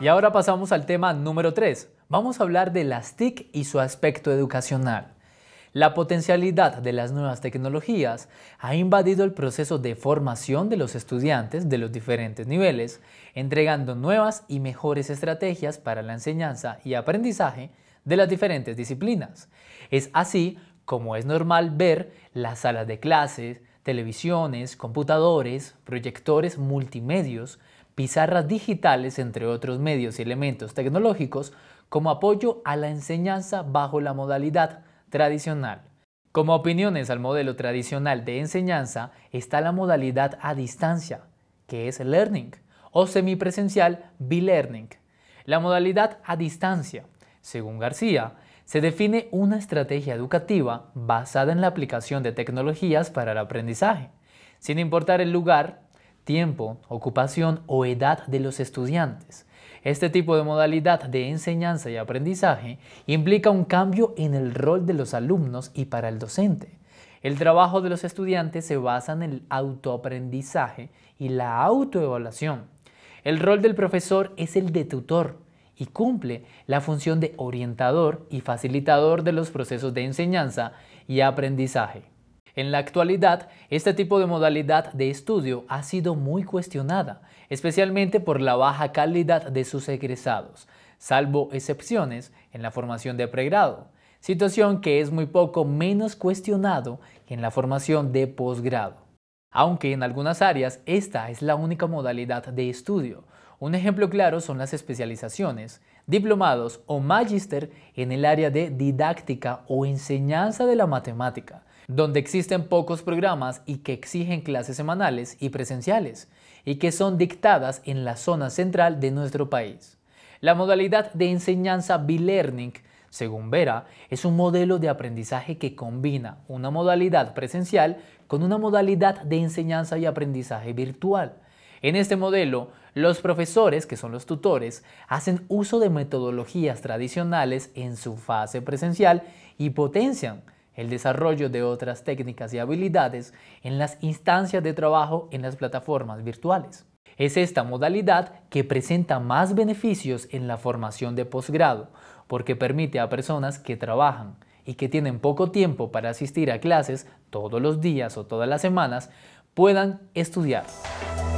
Y ahora pasamos al tema número 3. Vamos a hablar de las TIC y su aspecto educacional. La potencialidad de las nuevas tecnologías ha invadido el proceso de formación de los estudiantes de los diferentes niveles, entregando nuevas y mejores estrategias para la enseñanza y aprendizaje de las diferentes disciplinas. Es así como es normal ver las salas de clases, televisiones, computadores, proyectores multimedios, pizarras digitales, entre otros medios y elementos tecnológicos, como apoyo a la enseñanza bajo la modalidad tradicional. Como opiniones al modelo tradicional de enseñanza está la modalidad a distancia, que es learning, o semipresencial, be-learning. La modalidad a distancia según García, se define una estrategia educativa basada en la aplicación de tecnologías para el aprendizaje, sin importar el lugar, tiempo, ocupación o edad de los estudiantes. Este tipo de modalidad de enseñanza y aprendizaje implica un cambio en el rol de los alumnos y para el docente. El trabajo de los estudiantes se basa en el autoaprendizaje y la autoevaluación. El rol del profesor es el de tutor, y cumple la función de orientador y facilitador de los procesos de enseñanza y aprendizaje. En la actualidad, este tipo de modalidad de estudio ha sido muy cuestionada, especialmente por la baja calidad de sus egresados, salvo excepciones en la formación de pregrado, situación que es muy poco menos cuestionado que en la formación de posgrado. Aunque en algunas áreas esta es la única modalidad de estudio, un ejemplo claro son las especializaciones, diplomados o magister en el área de didáctica o enseñanza de la matemática, donde existen pocos programas y que exigen clases semanales y presenciales, y que son dictadas en la zona central de nuestro país. La modalidad de enseñanza B-Learning, según Vera, es un modelo de aprendizaje que combina una modalidad presencial con una modalidad de enseñanza y aprendizaje virtual en este modelo, los profesores, que son los tutores, hacen uso de metodologías tradicionales en su fase presencial y potencian el desarrollo de otras técnicas y habilidades en las instancias de trabajo en las plataformas virtuales. Es esta modalidad que presenta más beneficios en la formación de posgrado, porque permite a personas que trabajan y que tienen poco tiempo para asistir a clases todos los días o todas las semanas, puedan estudiar.